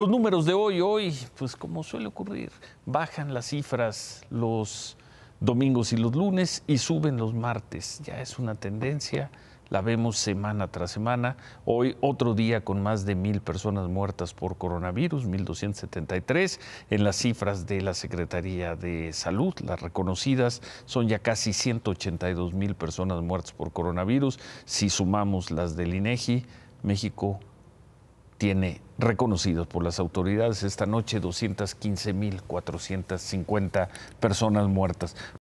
Los números de hoy, hoy, pues como suele ocurrir, bajan las cifras los domingos y los lunes y suben los martes. Ya es una tendencia, la vemos semana tras semana. Hoy otro día con más de mil personas muertas por coronavirus, 1.273. En las cifras de la Secretaría de Salud, las reconocidas, son ya casi 182 mil personas muertas por coronavirus. Si sumamos las del INEGI, e México tiene reconocidos por las autoridades esta noche 215.450 personas muertas.